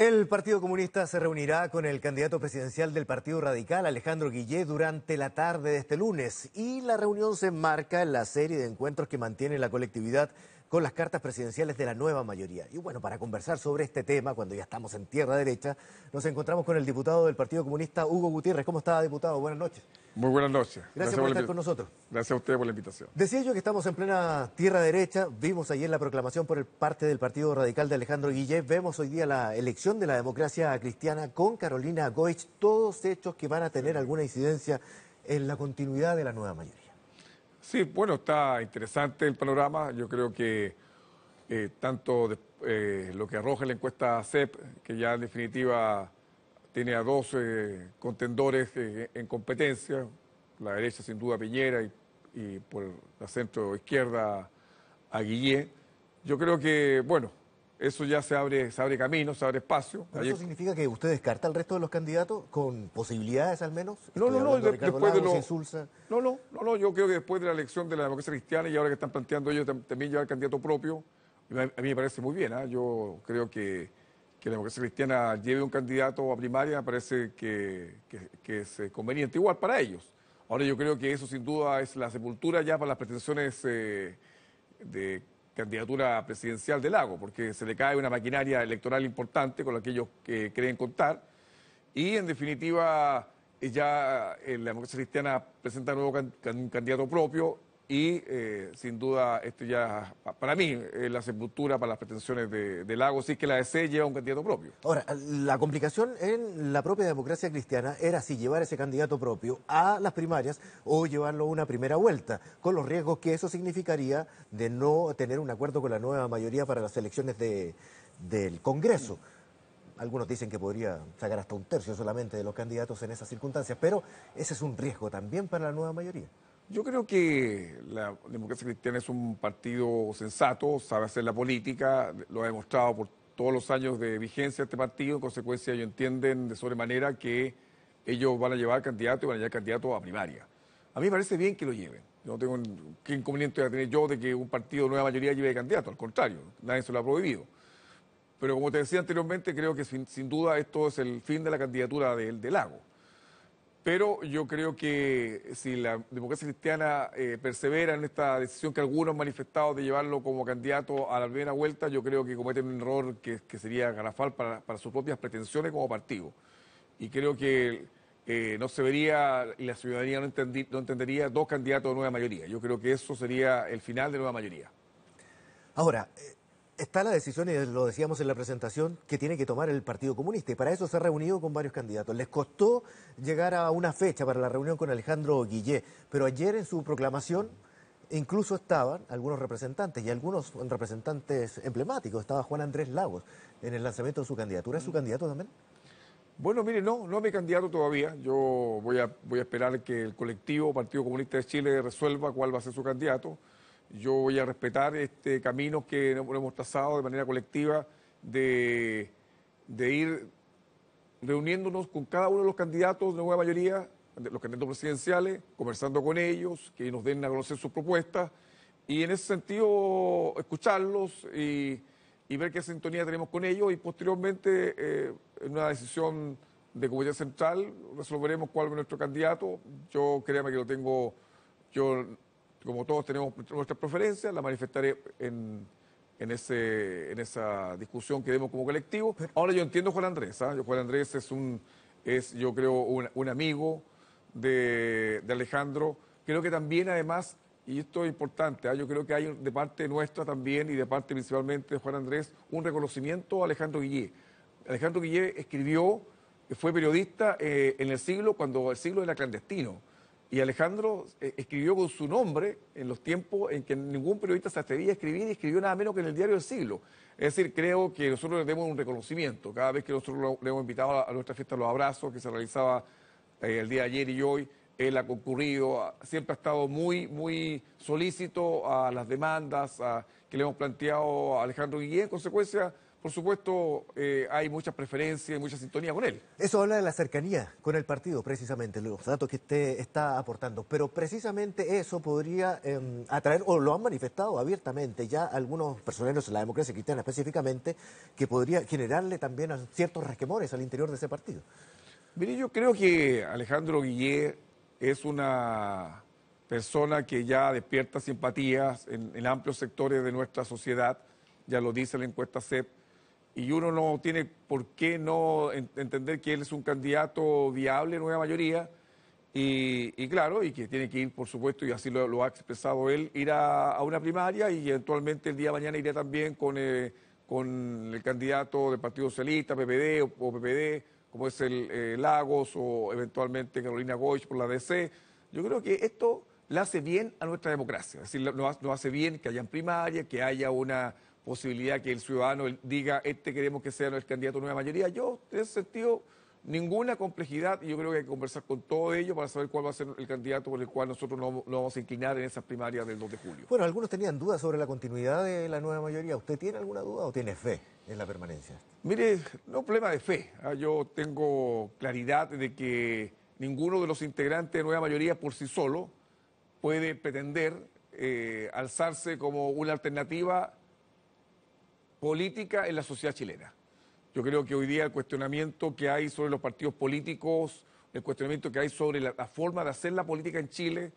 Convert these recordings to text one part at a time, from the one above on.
El Partido Comunista se reunirá con el candidato presidencial del Partido Radical, Alejandro Guillé, durante la tarde de este lunes y la reunión se enmarca en la serie de encuentros que mantiene la colectividad con las cartas presidenciales de la nueva mayoría. Y bueno, para conversar sobre este tema, cuando ya estamos en tierra derecha, nos encontramos con el diputado del Partido Comunista, Hugo Gutiérrez. ¿Cómo está, diputado? Buenas noches. Muy buenas noches. Gracias, por, estar con nosotros. Gracias a usted por la invitación. Decía yo que estamos en plena tierra derecha. Vimos ayer la proclamación por el parte del Partido Radical de Alejandro Guillén. Vemos hoy día la elección de la democracia cristiana con Carolina Goich. Todos hechos que van a tener alguna incidencia en la continuidad de la nueva mayoría. Sí, bueno, está interesante el panorama. Yo creo que eh, tanto eh, lo que arroja la encuesta CEP, que ya en definitiva tiene a dos eh, contendores en competencia, la derecha sin duda Piñera y, por la centro izquierda a Guillé. Yo creo que, bueno, eso ya se abre, se abre camino, se abre espacio. ¿Eso significa que usted descarta al resto de los candidatos con posibilidades al menos? No, no, no, después no, no, no, no, yo creo que después de la elección de la democracia cristiana y ahora que están planteando ellos también llevar candidato propio, a mí me parece muy bien, ¿ah? yo creo que, la democracia cristiana lleve un candidato a primaria, parece que, es eh, conveniente, igual para ellos. Ahora yo creo que eso sin duda es la sepultura ya para las pretensiones eh, de candidatura presidencial del Lago, porque se le cae una maquinaria electoral importante con la que eh, creen contar. Y en definitiva, ya eh, la democracia cristiana presenta un nuevo candidato propio y eh, sin duda esto ya, para mí, eh, la sepultura para las pretensiones de, de Lago, sí que la DC lleva un candidato propio. Ahora, la complicación en la propia democracia cristiana era si llevar ese candidato propio a las primarias o llevarlo a una primera vuelta, con los riesgos que eso significaría de no tener un acuerdo con la nueva mayoría para las elecciones del Congreso. Algunos dicen que podría sacar hasta un tercio solamente de los candidatos en esas circunstancias, pero ese es un riesgo también para la nueva mayoría. Yo creo que la democracia cristiana es un partido sensato, sabe hacer la política, lo ha demostrado por todos los años de vigencia este partido, en consecuencia ellos entienden de sobremanera que ellos van a llevar candidato y van a llevar candidato a primaria. A mí me parece bien que lo lleven. no tengo qué inconveniente voy a tener yo de que un partido de nueva mayoría lleve candidato, al contrario, nadie se lo ha prohibido. Pero como te decía anteriormente, creo que sin, duda esto es el fin de la candidatura del de Lago. Pero yo creo que si la democracia cristiana eh, persevera en esta decisión que algunos han manifestado de llevarlo como candidato a la primera vuelta, yo creo que cometen un error que, sería garrafal para, sus propias pretensiones como partido. Y creo que eh, no se vería y la ciudadanía no, no entendería dos candidatos de nueva mayoría. Yo creo que eso sería el final de nueva mayoría. Ahora, eh, está la decisión, y lo decíamos en la presentación, que tiene que tomar el Partido Comunista. Y para eso se ha reunido con varios candidatos. Les costó llegar a una fecha para la reunión con Alejandro Guillé, pero ayer en su proclamación incluso estaban algunos representantes y algunos representantes emblemáticos. Estaba Juan Andrés Lagos en el lanzamiento de su candidatura. ¿Es su mm. candidato también? Bueno, mire, no, no es mi candidato todavía. Yo voy voy a esperar que el colectivo Partido Comunista de Chile resuelva cuál va a ser su candidato. Yo voy a respetar este camino que hemos trazado de manera colectiva de, ir reuniéndonos con cada uno de los candidatos de nueva mayoría, los candidatos presidenciales, conversando con ellos, que nos den a conocer sus propuestas y en ese sentido escucharlos y, ver qué sintonía tenemos con ellos y posteriormente eh, en una decisión de comunidad Central resolveremos cuál es nuestro candidato. Yo créame que lo tengo, yo como todos tenemos nuestras preferencias, la manifestaré en, en, ese, en esa discusión que demos como colectivo. Ahora yo entiendo a Juan Andrés, ¿ah? Juan Andrés es, un, es yo creo, un, amigo de, Alejandro. Creo que también, además, y esto es importante, ¿ah? yo creo que hay de parte nuestra también y de parte principalmente de Juan Andrés un reconocimiento a Alejandro Guillé. Alejandro Guillé escribió, fue periodista eh, en el siglo, cuando el siglo era clandestino y Alejandro eh, escribió con su nombre en los tiempos en que ningún periodista se atrevía a escribir y escribió nada menos que en el diario del siglo. Es decir, creo que nosotros le demos un reconocimiento. Cada vez que nosotros le hemos invitado a nuestra fiesta Los Abrazos, que se realizaba eh, el día de ayer y hoy, él ha concurrido, siempre ha estado muy, muy solícito a las demandas que le hemos planteado a Alejandro Guillén. En consecuencia, por supuesto, eh, hay mucha preferencia y mucha sintonía con él. Eso habla de la cercanía con el partido, precisamente, los datos que usted está aportando. Pero precisamente eso podría em, atraer, o lo han manifestado abiertamente ya algunos personeros de la democracia cristiana específicamente, que podría generarle también ciertos resquemores al interior de ese partido. Mire, yo creo que Alejandro Guillé es una persona que ya despierta simpatías en, en amplios sectores de nuestra sociedad, ya lo dice la encuesta CEP y uno no tiene por qué no entender que él es un candidato viable, nueva mayoría, y, claro, y que tiene que ir, por supuesto, y así lo, ha expresado él, ir a, una primaria y eventualmente el día de mañana irá también con, eh, con el candidato del Partido Socialista, PPD o, PPD, como es el eh, Lagos o eventualmente Carolina Goich por la DC. Yo creo que esto le hace bien a nuestra democracia, es decir, nos, hace bien que haya primaria, que haya una posibilidad que el ciudadano diga, este queremos que sea el candidato de nueva mayoría. Yo, en sentido, ninguna complejidad y yo creo que hay que conversar con todos ellos... para saber cuál va a ser el candidato por el cual nosotros nos, vamos a inclinar en esas primarias del 2 de julio. Bueno, algunos tenían dudas sobre la continuidad de la nueva mayoría. ¿Usted tiene alguna duda o tiene fe en la permanencia? Mire, no problema de fe. ¿ah? Yo tengo claridad de que ninguno de los integrantes de nueva mayoría por sí solo puede pretender eh, alzarse como una alternativa política en la sociedad chilena. Yo creo que hoy día el cuestionamiento que hay sobre los partidos políticos, el cuestionamiento que hay sobre la, forma de hacer la política en Chile,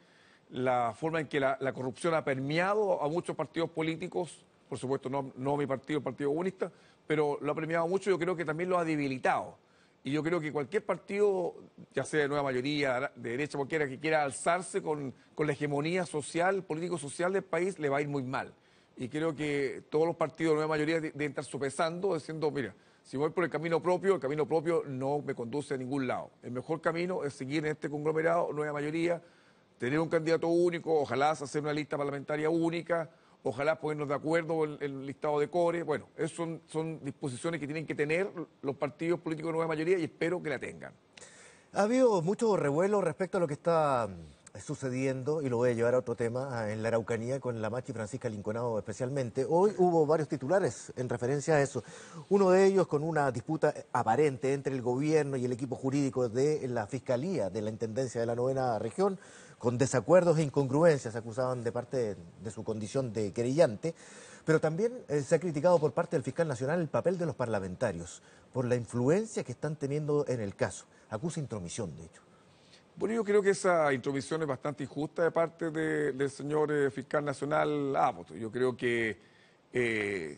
la forma en que la, corrupción ha permeado a muchos partidos políticos, por supuesto no, no mi partido, el Partido Comunista, pero lo ha permeado mucho, yo creo que también lo ha debilitado. Y yo creo que cualquier partido, ya sea de nueva mayoría, de derecha, cualquiera, que quiera alzarse con, con la hegemonía social, político-social del país, le va a ir muy mal y creo que todos los partidos, de Nueva mayoría, deben estar sopesando, diciendo, mira, si voy por el camino propio, el camino propio no me conduce a ningún lado. El mejor camino es seguir en este conglomerado, nueva mayoría, tener un candidato único, ojalá hacer una lista parlamentaria única, ojalá ponernos de acuerdo en el listado de core. Bueno, esas son, son disposiciones que tienen que tener los partidos políticos de nueva mayoría y espero que la tengan. Ha habido mucho revuelo respecto a lo que está sucediendo, y lo voy a llevar a otro tema, en la Araucanía con la y Francisca Linconado especialmente. Hoy hubo varios titulares en referencia a eso. Uno de ellos con una disputa aparente entre el gobierno y el equipo jurídico de la Fiscalía de la Intendencia de la Novena Región, con desacuerdos e incongruencias acusaban de parte de su condición de querellante. Pero también eh, se ha criticado por parte del fiscal nacional el papel de los parlamentarios por la influencia que están teniendo en el caso. Acusa intromisión, de hecho. Bueno, yo creo que esa intromisión es bastante injusta de parte del señor eh, fiscal nacional Abbott. Yo creo que eh,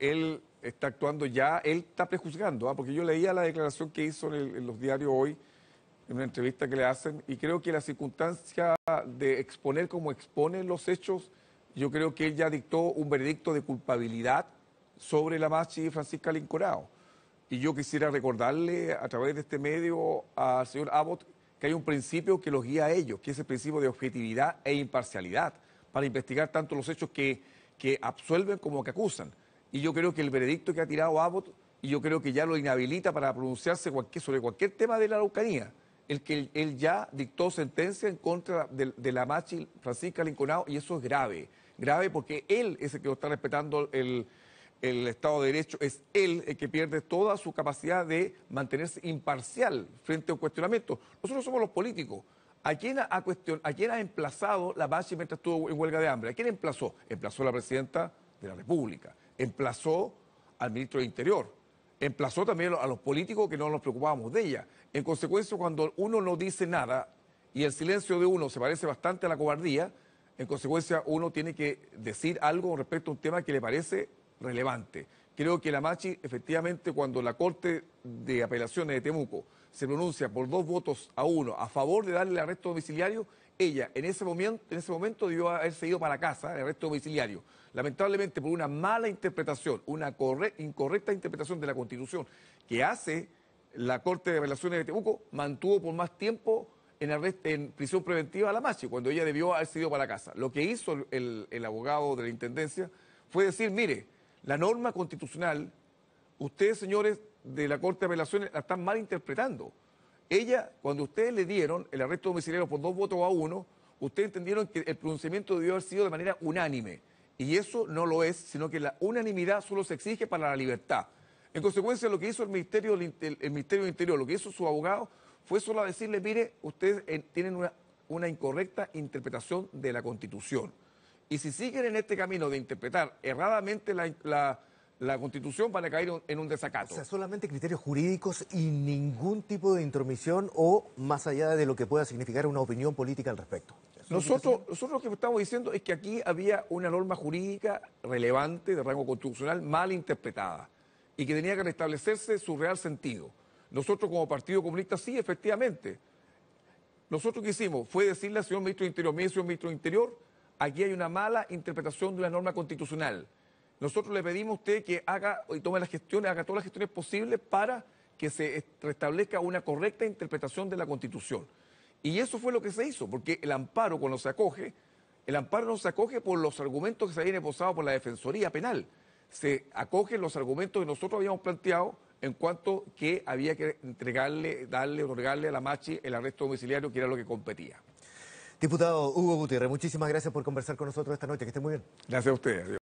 él está actuando ya, él está prejuzgando, ¿ah? porque yo leía la declaración que hizo en, los diarios hoy, en una entrevista que le hacen, y creo que la circunstancia de exponer como exponen los hechos, yo creo que él ya dictó un veredicto de culpabilidad sobre la Machi y Francisca Lincorao. Y yo quisiera recordarle a través de este medio al señor Abbott que hay un principio que los guía a ellos, que es el principio de objetividad e imparcialidad, para investigar tanto los hechos que, que absuelven como que acusan. Y yo creo que el veredicto que ha tirado Abbott, y yo creo que ya lo inhabilita para pronunciarse sobre cualquier tema de la Araucanía. El que él, ya dictó sentencia en contra de, la machi Francisca Linconado, y eso es grave. Grave porque él es el que lo está respetando el, el Estado de Derecho, es él el que pierde toda su capacidad de mantenerse imparcial frente a un cuestionamiento. Nosotros somos los políticos. ¿A quién ha, ¿A ha emplazado la base mientras estuvo en huelga de hambre? ¿A quién emplazó? Emplazó a la presidenta de la República, emplazó al ministro de Interior, emplazó también a los políticos que no nos preocupábamos de ella. En consecuencia, cuando uno no dice nada y el silencio de uno se parece bastante a la cobardía, en consecuencia uno tiene que decir algo respecto a un tema que le parece relevante. Creo que la Machi, efectivamente, cuando la Corte de Apelaciones de Temuco se pronuncia por dos votos a uno a favor de darle el arresto domiciliario, ella en ese momento, en ese momento debió haber seguido para casa, el arresto domiciliario. Lamentablemente, por una mala interpretación, una incorrecta interpretación de la Constitución que hace la Corte de Apelaciones de Temuco, mantuvo por más tiempo en, en prisión preventiva a la Machi, cuando ella debió haber ido para casa. Lo que hizo el abogado de la Intendencia fue decir, mire, la norma constitucional, ustedes, señores de la Corte de Apelaciones, la están mal interpretando. Ella, cuando ustedes le dieron el arresto domiciliario por dos votos a uno, ustedes entendieron que el pronunciamiento debió haber sido de manera unánime. Y eso no lo es, sino que la unanimidad solo se exige para la libertad. En consecuencia, lo que hizo el Ministerio, Ministerio del Interior, lo que hizo su abogado, fue solo decirle, mire, ustedes eh, tienen una incorrecta interpretación de la Constitución. Y si siguen en este camino de interpretar erradamente la, Constitución, van a caer en un desacato. O sea, solamente criterios jurídicos y ningún tipo de intromisión o más allá de lo que pueda significar una opinión política al respecto. Nosotros, lo que estamos diciendo es que aquí había una norma jurídica relevante de rango constitucional mal interpretada y que tenía que restablecerse su real sentido. Nosotros como Partido Comunista sí, efectivamente. Nosotros que hicimos fue decirle al señor ministro de Interior, mire, señor ministro de Interior, aquí hay una mala interpretación de una norma constitucional. Nosotros le pedimos a usted que haga y tome las gestiones, haga todas las gestiones posibles para que se restablezca una correcta interpretación de la Constitución. Y eso fue lo que se hizo, porque el amparo cuando se acoge, el amparo no se acoge por los argumentos que se habían esbozado por la Defensoría Penal. Se acogen los argumentos que nosotros habíamos planteado en cuanto que había que entregarle, darle, otorgarle a la Machi el arresto domiciliario, que era lo que competía. Diputado Hugo Gutiérrez, muchísimas gracias por conversar con nosotros esta noche. Que esté muy bien. Gracias a ustedes.